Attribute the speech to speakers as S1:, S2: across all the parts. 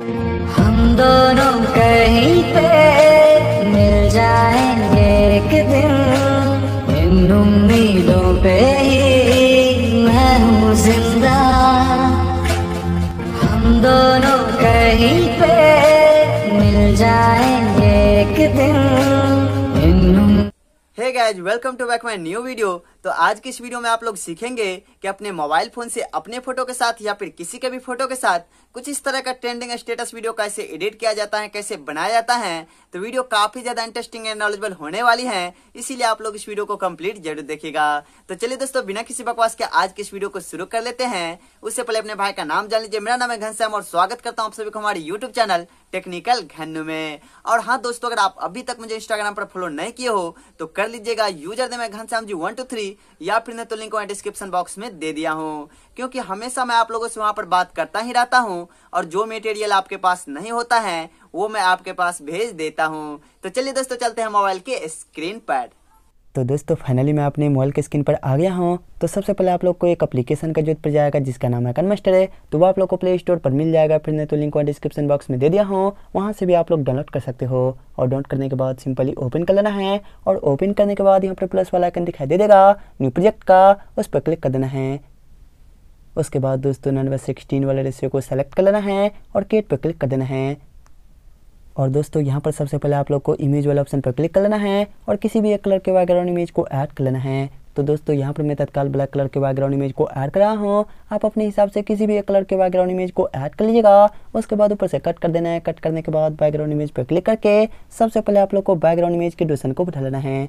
S1: हम दोनों कहीं पे मिल जाएंगे एक दिन इन उम्मीदों पे ही मैं हूँ जिंदा हम दोनों कहीं पे मिल जाएंगे एक दिन hey guys welcome to back my new video तो आज की इस वीडियो में आप लोग सीखेंगे कि अपने मोबाइल फोन से अपने फोटो के साथ या फिर किसी के भी फोटो के साथ कुछ इस तरह का ट्रेंडिंग स्टेटस वीडियो कैसे एडिट किया जाता है कैसे बनाया जाता है तो वीडियो काफी ज्यादा इंटरेस्टिंग एंड नॉलेजेबल होने वाली है इसीलिए आप लोग इस वीडियो को कंप्लीट जरूर देखेगा तो चलिए दोस्तों बिना किसी बकवास के आज के इस वीडियो को शुरू कर लेते हैं उससे पहले अपने भाई का नाम जान लीजिए मेरा नाम है घनश्याम और स्वागत करता हूँ आप सभी को हमारे यूट्यूब चैनल टेक्निकल घन में और हाँ दोस्तों अगर आप अभी तक मुझे इंस्टाग्राम पर फॉलो नहीं किए हो तो कर लीजिएगा user name Ghanshyam ji one two three या फिर तो मैं तो लिंक डिस्क्रिप्शन बॉक्स में दे दिया हूँ क्योंकि हमेशा मैं आप लोगों से वहां पर बात करता ही रहता हूँ और जो मेटेरियल आपके पास नहीं होता है वो मैं आपके पास भेज देता हूँ तो चलिए दोस्तों चलते हैं मोबाइल के स्क्रीन पर
S2: तो दोस्तों फाइनली मैं अपने मोबाइल के स्क्रीन पर आ गया हूँ तो सबसे पहले आप लोग को एक एप्लीकेशन का जरूरत पड़ जाएगा जिसका नाम है कनमस्टर है तो वो आप लोग को प्ले स्टोर पर मिल जाएगा फिर मैं तो लिंक वहाँ डिस्क्रिप्शन बॉक्स में दे दिया हूँ वहाँ से भी आप लोग डाउनलोड कर सकते हो और डाउनलोड करने के बाद सिंपली ओपन कर लेना है और ओपन करने के बाद यहाँ पर प्लस वाला आइकन दिखाई दे देगा न्यू प्रोजेक्ट का उस पर क्लिक कर देना है उसके बाद दोस्तों नंबर सिक्सटीन वाले रेशियो को सेलेक्ट कर लेना है और केट पर क्लिक कर देना है और दोस्तों यहाँ पर सबसे पहले आप लोग को इमेज वाले ऑप्शन पर क्लिक कर लेना है और किसी भी एक कलर के बैकग्राउंड इमेज को ऐड कर लेना है तो दोस्तों यहाँ पर मैं तत्काल ब्लैक कलर के बैकग्राउंड इमेज को ऐड कर रहा हूँ आप अपने हिसाब से किसी भी एक कलर के बैकग्राउंड इमेज को ऐड कर लीजिएगा उसके बाद ऊपर से कट कर देना है कट करने के बाद बैकग्राउंड इमेज पर क्लिक करके सबसे पहले आप लोग को बैकग्राउंड इमेज के डोसन को बढ़ा लेना है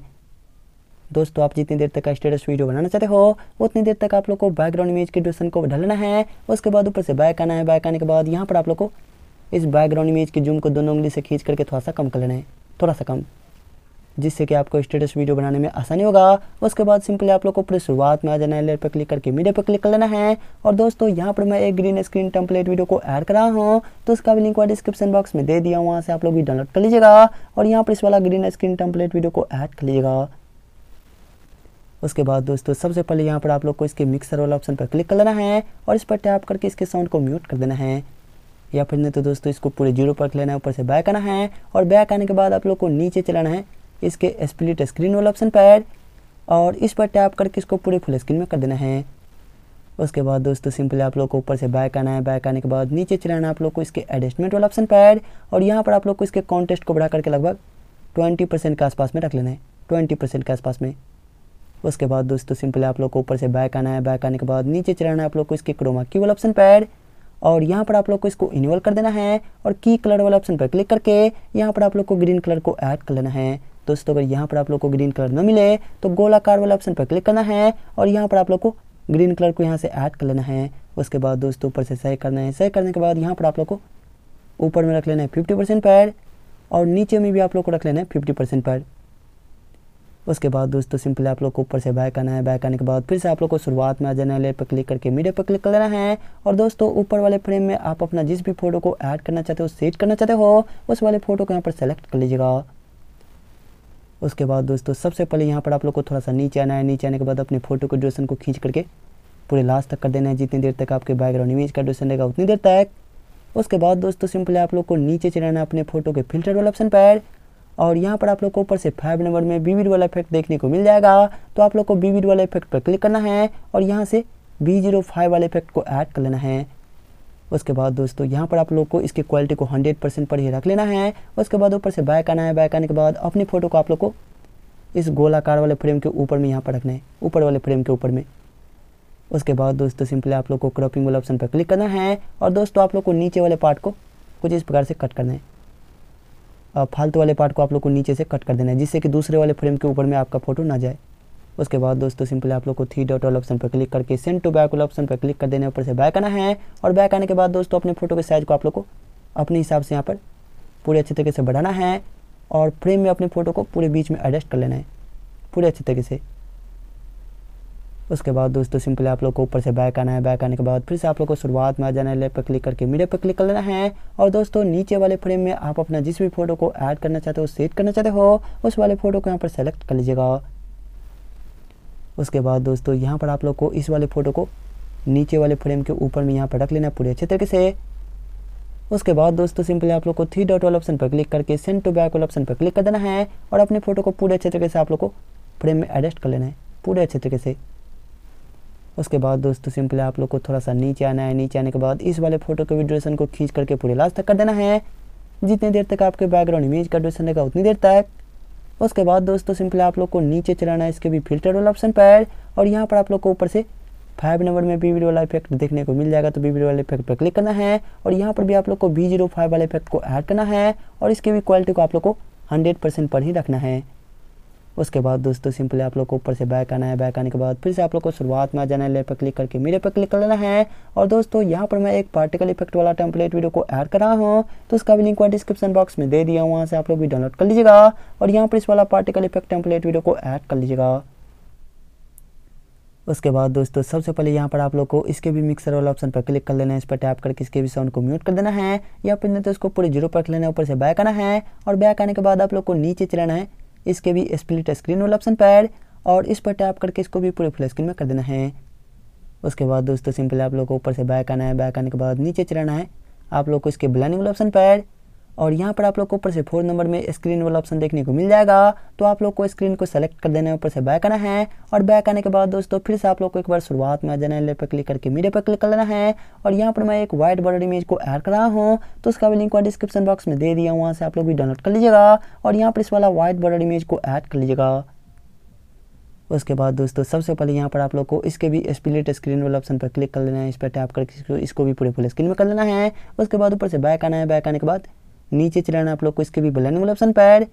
S2: दोस्तों आप जितनी देर तक का स्टेटस वीडियो बनाना चाहते हो उतनी देर तक आप लोग को बैकग्राउंड इमेज के ड्यूरेशन को ढलना है उसके बाद ऊपर से बैक आना है बैक आने के बाद यहाँ पर आप लोग को इस बैकग्राउंड इमेज की जूम को दोनों उंगली से खींच करके थोड़ा सा कम कर लेना है थोड़ा सा कम जिससे कि आपको स्टेटस वीडियो बनाने में आसानी होगा उसके बाद सिंपली आप लोग को पूरे शुरुआत में आ जाना है लेयर पर क्लिक करके मीडिया पर क्लिक कर लेना है और दोस्तों यहाँ पर मैं एक ग्रीन स्क्रीन टेम्पलेट वीडियो को ऐड कर रहा हूँ तो उसका भी लिंक वो डिस्क्रिप्शन बॉक्स में दे दिया वहाँ से आप लोग भी डाउनलोड कर लीजिएगा और यहाँ पर इस वाला ग्रीन स्क्रीन टेम्पलेट वीडियो को ऐड कर लीजिएगा उसके बाद दोस्तों सबसे पहले यहाँ पर आप लोग को इसके मिक्सर वाला ऑप्शन पर क्लिक करना है और इस पर टैप करके इसके साउंड को म्यूट कर देना है या फिर नहीं तो दोस्तों इसको पूरे जीरो पर लेना है ऊपर से बैक आना है और बैक आने के बाद आप लोग को नीचे चलाना है इसके स्प्लिट स्क्रीन वाला ऑप्शन पर और इस पर टैप करके इसको पूरे फुल स्क्रीन में कर देना है उसके बाद दोस्तों सिंपली आप लोग को ऊपर से बैक आना है बैक आने के बाद नीचे चलाना है आप लोग को इसके एडजस्टमेंट वाला ऑप्शन पैड और यहाँ पर आप लोग को इसके कॉन्टेस्ट को बढ़ा करके लगभग ट्वेंटी परसेंट के आसपास में रख लेना है ट्वेंटी परसेंट के आसपास में उसके बाद दोस्तों सिंपली आप लोग को ऊपर से बैक आना है बैक आने के बाद नीचे चलाना है आप लोग को इसके क्रोमा की वाला ऑप्शन पैड और यहाँ पर आप लोग को इसको इनेबल कर देना है और की कलर वाला ऑप्शन पर क्लिक करके यहाँ पर आप लोग को ग्रीन कलर को ऐड कर लेना है दोस्तों अगर यहाँ पर आप लोग को ग्रीन कलर न मिले तो गोलाकार वाला ऑप्शन पर क्लिक करना है और यहाँ पर आप लोग को ग्रीन कलर को यहाँ से ऐड कर लेना है उसके बाद दोस्तों ऊपर से सही करना है सही करने के बाद यहाँ पर आप लोग को ऊपर में रख लेना है फिफ्टी परसेंट पर और नीचे में भी आप लोग को रख लेना है फिफ्टी परसेंट पर उसके बाद दोस्तों सिंपली आप लोग को ऊपर से बैक आना है बैक आने के बाद फिर से आप लोग को शुरुआत में आ जाने वाले पर क्लिक करके मीडिया पर क्लिक करना है और दोस्तों ऊपर वाले फ्रेम में आप अपना जिस भी फोटो को ऐड करना चाहते हो सेट करना चाहते हो उस वाले फोटो को यहाँ पर सेलेक्ट कर लीजिएगा उसके बाद दोस्तों सबसे पहले यहाँ पर आप लोग को थोड़ा सा नीचे आना है नीचे आने के बाद अपने फोटो के ड्रेशन को खींच करके पूरे लास्ट तक कर देना है जितनी देर तक आपके बैकग्राउंड इमेज का ड्रेशन रहेगा उतनी देर तक उसके बाद दोस्तों सिंपली आप लोग को नीचे चलाना है अपने फोटो के फिल्टर वाले ऑप्शन पर और यहाँ पर आप लोग को ऊपर से फाइव नंबर में बीविड वाला इफेक्ट देखने को मिल जाएगा तो आप लोग को बीविड वाला इफेक्ट पर क्लिक करना है और यहाँ से बी जीरो फाइव वाले इफेक्ट को ऐड कर लेना है उसके बाद दोस्तों यहाँ पर आप लोग को इसकी क्वालिटी को हंड्रेड परसेंट पर ही रख लेना है उसके बाद ऊपर से बैक आना है बैक आने के बाद अपनी फ़ोटो को आप लोग को इस गोलाकार वाले फ्रेम के ऊपर में यहाँ पर रखना है ऊपर वाले फ्रेम के ऊपर में उसके बाद दोस्तों सिंपली आप लोग को क्रॉपिंग वाले ऑप्शन पर क्लिक करना है और दोस्तों आप लोग को नीचे वाले पार्ट को कुछ इस प्रकार से कट करना है फालतू वाले पार्ट को आप लोग को नीचे से कट कर देना है जिससे कि दूसरे वाले फ्रेम के ऊपर में आपका फोटो ना जाए उसके बाद दोस्तों सिंपली आप लोग को थ्री डॉट वाले ऑप्शन पर क्लिक करके सेंड टू बैक वाले ऑप्शन पर क्लिक कर देने ऊपर से बैक आना है और बैक आने के बाद दोस्तों अपने फोटो के साइज़ को आप लोग को अपने हिसाब से यहाँ पर पूरे अच्छे तरीके से बढ़ाना है और फ्रेम में अपने फ़ोटो को पूरे बीच में एडजस्ट कर लेना है पूरे अच्छे तरीके से उसके बाद दोस्तों सिंपली आप लोग को ऊपर से बैक आना है बैक आने के बाद फिर से आप लोग को शुरुआत में आ जाना है लेप पर क्लिक करके मीडिया पर क्लिक करना है और दोस्तों नीचे वाले फ्रेम में आप अपना जिस भी फोटो को ऐड करना चाहते हो सेट करना चाहते हो उस वाले फोटो को यहाँ पर सेलेक्ट कर लीजिएगा उसके बाद दोस्तों यहाँ पर आप लोग को इस वाले फोटो को नीचे वाले फ्रेम के ऊपर में यहाँ पर रख लेना है पूरे अच्छे तरीके से उसके बाद दोस्तों सिंपली आप लोग को थ्री डॉट वाले ऑप्शन पर क्लिक करके सेंड टू बैक वाले ऑप्शन पर क्लिक कर देना है और अपने फोटो को पूरे अच्छे तरीके से आप लोग को फ्रेम में एडजस्ट कर लेना है पूरे अच्छे तरीके से उसके बाद दोस्तों सिंपली आप लोग को थोड़ा सा नीचे आना है नीचे आने के बाद इस वाले फोटो के ड्यूरेशन को खींच करके पूरे लास्ट तक कर देना है जितनी देर तक आपके बैकग्राउंड इमेज का ड्रेशन रहेगा उतनी देर तक उसके बाद दोस्तों सिंपली आप लोग को नीचे चलाना है इसके भी फिल्टर वाला ऑप्शन पर और यहाँ पर आप लोग को ऊपर से फाइव नंबर में बीवीड वाला इफेक्ट देखने को मिल जाएगा तो बीवीड वाले इफेक्ट पर क्लिक करना है और यहाँ पर भी आप लोग को बी जीरो फाइव वाले इफेक्ट को ऐड करना है और इसकी भी क्वालिटी को आप लोग को हंड्रेड परसेंट पर ही रखना है उसके बाद दोस्तों सिंपली आप लोग को ऊपर से बैक आना है बैक आने के बाद फिर से आप लोग को शुरुआत में आ जाना है लेयर पर क्लिक करके मेरे पर क्लिक करना है और दोस्तों यहाँ पर मैं एक पार्टिकल इफेक्ट वाला टेम्पलेट वीडियो को ऐड कर रहा हूँ तो उसका भी लिंक मैं डिस्क्रिप्शन बॉक्स में दे दिया हूँ वहाँ से आप लोग भी डाउनलोड कर लीजिएगा और यहाँ पर इस वाला पार्टिकल इफेक्ट टेम्पलेट वीडियो को ऐड कर लीजिएगा उसके बाद दोस्तों सबसे पहले यहाँ पर आप लोग को इसके भी मिक्सर वाला ऑप्शन पर क्लिक कर लेना है इस पर टैप करके इसके भी साउंड को म्यूट कर देना है या फिर नहीं तो इसको पूरे जीरो पर लेना है ऊपर से बैक आना है और बैक आने के बाद आप लोग को नीचे चलाना है इसके भी स्प्लिट स्क्रीन वाला ऑप्शन पैड और इस पर टैप करके इसको भी पूरे फुल स्क्रीन में कर देना है उसके बाद दोस्तों सिंपली आप लोग को ऊपर से बैक आना है बैक आने के बाद नीचे चलाना है आप लोग को इसके ब्लैंडिंग वाला ऑप्शन पैड और यहाँ पर आप लोग को ऊपर से फोर नंबर में स्क्रीन वाला ऑप्शन देखने को मिल जाएगा तो आप लोग को स्क्रीन को सेलेक्ट कर देना है ऊपर से बैक आना है और बैक आने के बाद दोस्तों फिर से आप लोग को एक बार शुरुआत में आ जाना है पर क्लिक करके मीडिया पर क्लिक कर लेना है और यहाँ पर मैं एक वाइट बॉर्डर इमेज को ऐड कर रहा हूँ तो उसका भी लिंक मैं डिस्क्रिप्शन बॉक्स में दे दिया हूँ वहाँ से आप लोग भी डाउनलोड कर लीजिएगा और यहाँ पर इस वाला व्हाइट बॉर्डर इमेज को ऐड कर लीजिएगा उसके बाद दोस्तों सबसे पहले यहाँ पर आप लोग को इसके भी स्प्लिट स्क्रीन वाले ऑप्शन पर क्लिक कर लेना है इस पर टैप करके इसको भी पूरे फुल स्क्रीन में कर लेना है उसके बाद ऊपर से बैक आना है बैक आने के बाद नीचे चलाना आप लोग को इसके भी ब्लैंड वाला ऑप्शन पैड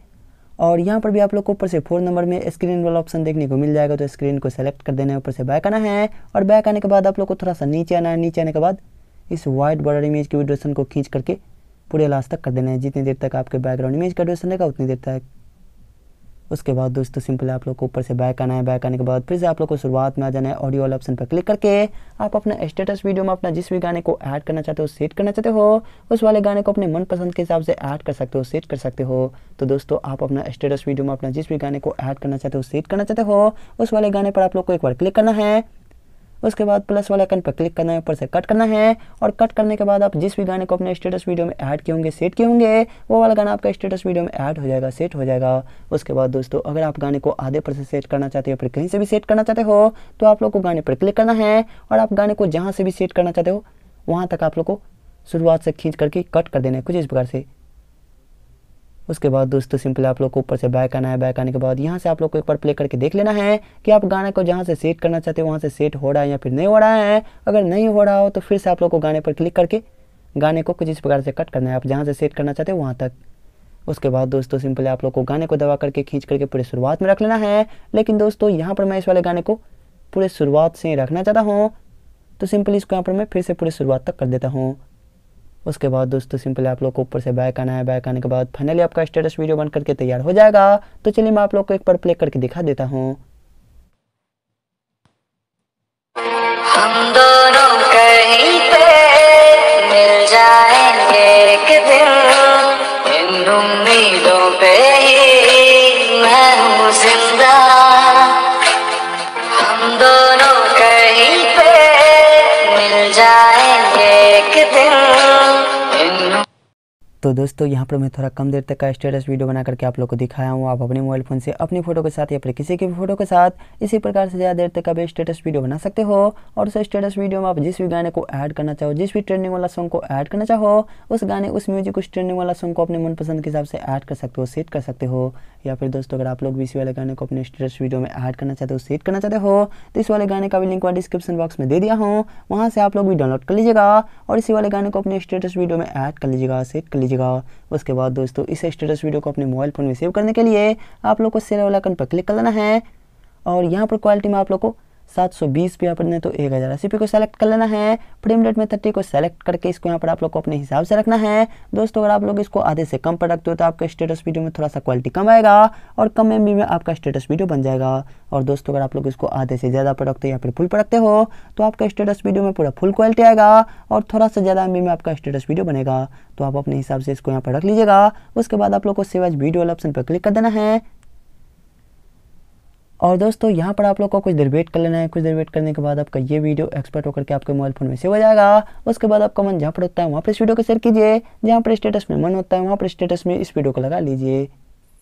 S2: और यहाँ पर भी आप लोग को ऊपर से फोर नंबर में स्क्रीन वाला ऑप्शन देखने को मिल जाएगा तो स्क्रीन को सेलेक्ट कर देना है ऊपर से बैक आना है और बैक आने के बाद आप लोग को थोड़ा सा नीचे आना है नीचे आने के बाद इस वाइट बॉर्डर इमेज की वीडियोशन को खींच करके पूरे लास्ट तक कर देना है जितनी देर तक आपके बैकग्राउंड इमेज का ड्रेशन रहेगा उतनी देर तक उसके बाद दोस्तों सिंपली आप लोग को ऊपर से बैक आना है बैक आने के बाद फिर से आप लोग को शुरुआत में आ जाना है ऑडियो ऑप्शन पर क्लिक करके आप अपना स्टेटस वीडियो में अपना जिस भी गाने को ऐड करना चाहते हो सेट करना चाहते हो उस वाले गाने को अपने मनपसंद के हिसाब से ऐड कर सकते हो सेट कर सकते हो तो दोस्तों आप अपना स्टेटस वीडियो में अपना जिस भी गाने को ऐड करना चाहते हो सेट करना चाहते हो उस वाले गाने पर आप लोग को एक बार क्लिक करना है उसके बाद प्लस वाले आइकन पर क्लिक करना है ऊपर से कट करना है और कट करने के बाद आप जिस भी गाने को अपने स्टेटस वीडियो में ऐड किए होंगे सेट किए होंगे वो वाला गाना आपका स्टेटस वीडियो में ऐड हो जाएगा सेट हो जाएगा उसके बाद दोस्तों अगर आप गाने को आधे पर से सेट करना चाहते हो फिर कहीं से भी सेट करना चाहते हो तो आप लोग को गाने पर क्लिक करना है और आप गाने को जहाँ से भी सेट करना चाहते हो वहाँ तक आप लोग को शुरुआत से खींच करके कट कर देना है कुछ इस प्रकार से उसके बाद दोस्तों सिंपल आप लोग को ऊपर से बैक आना है बैक आने के बाद यहाँ से आप लोग को एक बार प्ले करके देख लेना है कि आप गाने को जहाँ से सेट करना चाहते हो वहाँ से सेट हो रहा है या फिर नहीं हो रहा है अगर नहीं हो रहा हो तो फिर से आप लोग को गाने पर क्लिक करके गाने को कुछ इस प्रकार से कट करना है आप जहाँ से सेट करना चाहते हो वहाँ तक उसके बाद दोस्तों सिंपली आप लोग को गाने को दबा करके खींच करके पूरे शुरुआत में रख लेना है लेकिन दोस्तों यहाँ पर मैं इस वाले गाने को पूरे शुरुआत से रखना चाहता हूँ तो सिंपली इसको यहाँ पर मैं फिर से पूरे शुरुआत तक कर देता हूँ उसके बाद दोस्तों सिंपली आप लोग को ऊपर से बैक आना है बैक आने के बाद फाइनली आपका स्टेटस वीडियो बन करके तैयार हो जाएगा तो चलिए मैं आप लोग को एक बार प्ले करके दिखा देता हूँ तो दोस्तों यहाँ पर मैं थोड़ा कम देर तक का स्टेटस वीडियो बना करके आप लोग को दिखाया हूँ आप अपने मोबाइल फ़ोन से अपनी फ़ोटो के साथ या फिर किसी के भी फोटो के साथ इसी प्रकार से ज़्यादा देर तक का भी स्टेटस वीडियो बना सकते हो और उस स्टेटस वीडियो में आप जिस भी गाने को ऐड करना चाहो जिस भी ट्रेंडिंग वाला सॉन्ग को ऐड करना चाहो उस गाने उस म्यूजिक उस ट्रेंडिंग वाला सॉन्ग को अपने मनपसंद के हिसाब से ऐड कर सकते हो सेट कर सकते हो या फिर दोस्तों अगर आप लोग भी इसी वाले गाने को अपने स्टेटस वीडियो में ऐड करना चाहते हो सेट करना चाहते हो तो इस वाले गाने का भी लिंक मैं डिस्क्रिप्शन बॉक्स में दे दिया हूँ वहाँ से आप लोग भी डाउनलोड कर लीजिएगा और इसी वाले गाने को अपने स्टेटस वीडियो में ऐड कर लीजिएगा सेट कर लीजिएगा उसके बाद दोस्तों इस स्टेटस वीडियो को अपने मोबाइल फ़ोन में सेव करने के लिए आप लोग को सेल वाला आइकन पर क्लिक कर लेना है और यहाँ पर क्वालिटी में आप लोग को सात सौ बीस पे यहाँ पर नहीं तो एक हज़ार अस्सी पे को सेलेक्ट कर लेना है फ्रेम रेट में थर्टी को सेलेक्ट करके इसको यहाँ पर आप लोग को अपने हिसाब से रखना है दोस्तों अगर आप लोग इसको आधे से कम पर रखते हो तो आपका स्टेटस वीडियो में थोड़ा सा क्वालिटी कम आएगा और कम एम में आपका स्टेटस वीडियो बन जाएगा और दोस्तों अगर आप लोग इसको आधे से ज़्यादा पर रखते हो या फिर फुल पर रखते हो तो आपका स्टेटस वीडियो में पूरा फुल क्वालिटी आएगा और थोड़ा सा ज़्यादा एम में आपका स्टेटस वीडियो बनेगा तो आप अपने हिसाब से इसको यहाँ पर रख लीजिएगा उसके बाद आप लोग को सेवाज वीडियो वाला ऑप्शन पर क्लिक कर देना है और दोस्तों यहाँ पर आप लोग को कुछ देर वेट कर लेना है कुछ देर वेट करने के बाद आपका ये वीडियो एक्सपर्ट होकर के आपके मोबाइल फोन में सेव हो जाएगा उसके बाद आपका मन जहाँ पर होता है वहाँ पर इस वीडियो को शेयर कीजिए जहाँ पर स्टेटस में मन होता है वहाँ पर स्टेटस में इस वीडियो को लगा लीजिए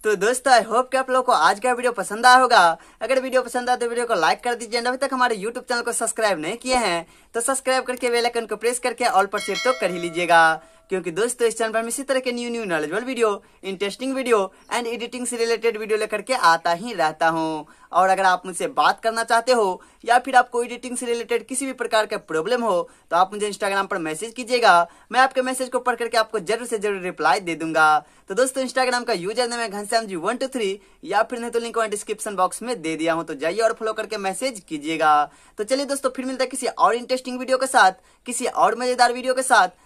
S1: तो दोस्तों आई होप कि आप लोगों को आज का वीडियो पसंद आया होगा अगर वीडियो पसंद आया तो वीडियो को लाइक कर दीजिए अभी तक हमारे यूट्यूब चैनल को सब्सक्राइब नहीं किए हैं तो सब्सक्राइब करके आइकन को प्रेस करके ऑल पर सेट तो कर ही लीजिएगा क्योंकि दोस्तों इस चैनल पर हम इसी तरह के new new knowledgeable video interesting video and editing से रिलेटेड वीडियो लेकर के आता ही रहता हूँ और अगर आप मुझसे बात करना चाहते हो या फिर आपको एडिटिंग से रिलेटेड किसी भी प्रकार का प्रॉब्लम हो तो आप मुझे इंस्टाग्राम पर मैसेज कीजिएगा मैं आपके मैसेज को पढ़ करके आपको जरूर से जरूर रिप्लाई दे दूंगा तो दोस्तों इंस्टाग्राम का यूजर ने है Ghanshyam ji one two three या फिर नहीं तो लिंक डिस्क्रिप्शन बॉक्स में दे दिया हूँ तो जाइए और फॉलो करके मैसेज कीजिएगा तो चलिए दोस्तों फिर मिलता है किसी और इंटरेस्टिंग वीडियो के साथ किसी और मजेदार वीडियो के साथ